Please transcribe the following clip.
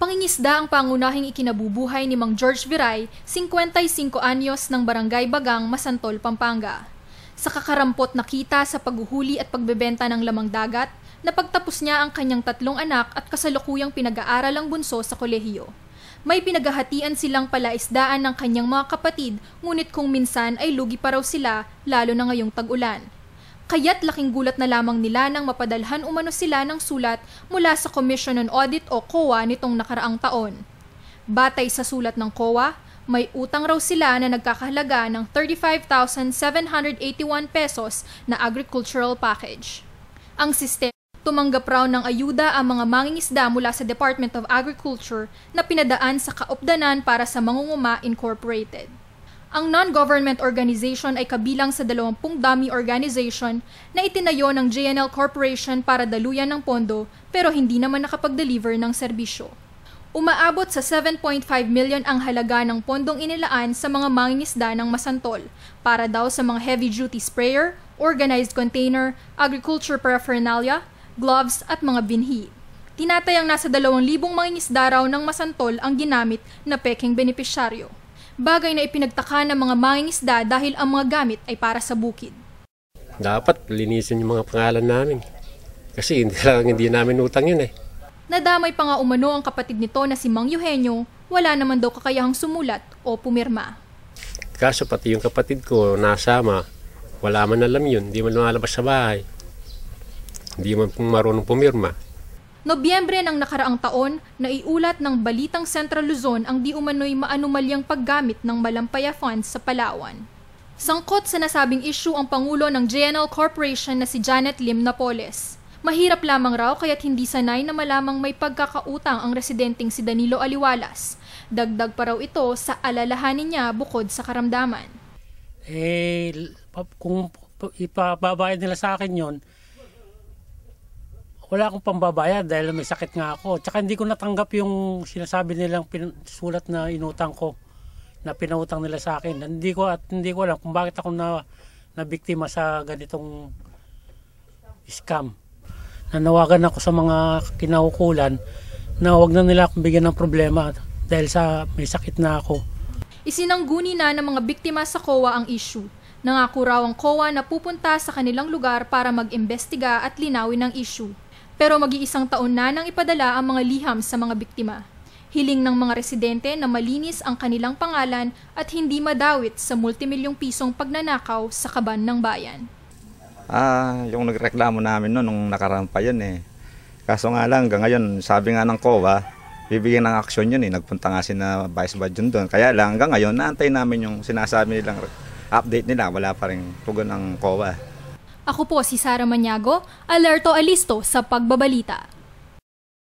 Pangingisda ang pangunahing ikinabubuhay ni Mang George Viray, 55 anyos ng Barangay Bagang, Masantol, Pampanga. Sa kakarampot na kita sa paghuhuli at pagbebenta ng lamang dagat, napagtapos niya ang kanyang tatlong anak at kasalukuyang pinag-aaral ang bunso sa kolehiyo. May pinaghahatian silang palaisdaan ng kanyang mga kapatid, ngunit kung minsan ay lugi pa raw sila, lalo na ngayong tag-ulan kaya't laking gulat na lamang nila nang mapadalhan umano sila ng sulat mula sa Commission on Audit o COA nitong nakaraang taon. Batay sa sulat ng COA, may utang raw sila na nagkakahalaga ng 35,781 pesos na agricultural package. Ang sistema Tumanggap raw ng ayuda ang mga mangingisda mula sa Department of Agriculture na pinadaan sa kaopdanan para sa Mangunguma Incorporated. Ang non-government organization ay kabilang sa 20 dummy organization na itinayo ng JNL Corporation para daluyan ng pondo pero hindi naman nakapag-deliver ng serbisyo. Umaabot sa 7.5 million ang halaga ng pondong inilaan sa mga mangingisda ng Masantol para daw sa mga heavy-duty sprayer, organized container, agriculture paraphernalia, gloves at mga binhi. Tinatayang nasa 2,000 mangingisda raw ng Masantol ang ginamit na peking benepisyaryo. Bagay na ipinagtaka ng mga mangingisda dahil ang mga gamit ay para sa bukid. Dapat linisin yung mga pangalan namin. Kasi hindi lang hindi namin utang yun eh. Nadamay pa nga umano ang kapatid nito na si Mang Eugenio, wala naman daw kakayahang sumulat o pumirma. Kaso pati yung kapatid ko nasama, wala man alam yun, hindi man lumalabas sa bahay. Hindi man marunong pumirma. Nobyembre ng nakaraang taon, naiulat ng Balitang Central Luzon ang di umano'y maanumalyang paggamit ng Malampaya Funds sa Palawan. Sangkot sa nasabing issue ang Pangulo ng JNL Corporation na si Janet Lim Napoles. Mahirap lamang raw kaya't hindi sanay na malamang may pagkakautang ang residenteng si Danilo Aliwalas. Dagdag pa raw ito sa alalahanin niya bukod sa karamdaman. Eh, kung ipababayad nila sa akin yon wala akong pambabayad dahil may sakit nga ako. Tsaka hindi ko natanggap yung sinasabi nilang pin- sulat na inutang ko na pinautang nila sa akin. Hindi ko at hindi ko alam kung bakit ako na na biktima sa ganitong scam. Nanawagan ako sa mga kinaukulan na wag na nila akong bigyan ng problema dahil sa may sakit na ako. Isinangguni na ng mga biktima sa COA ang issue. Nangako raw ang COA na pupunta sa kanilang lugar para mag-imbestiga at linawin ang issue. Pero mag-iisang taon na nang ipadala ang mga liham sa mga biktima. Hiling ng mga residente na malinis ang kanilang pangalan at hindi madawit sa multimilyong pisong pagnanakaw sa kaban ng bayan. Ah, yung nagreklamo namin no, nung nakaraan pa yun eh. Kaso nga lang, hanggang ngayon, sabi nga ng COA, bibigyan ng aksyon yun eh. Nagpunta nga si na Vice Badyon doon. Kaya lang, hanggang ngayon, naantay namin yung sinasabi nilang update nila. Wala pa rin tugon ng COA. Ako po si Sara Manyago, alerto alisto sa pagbabalita.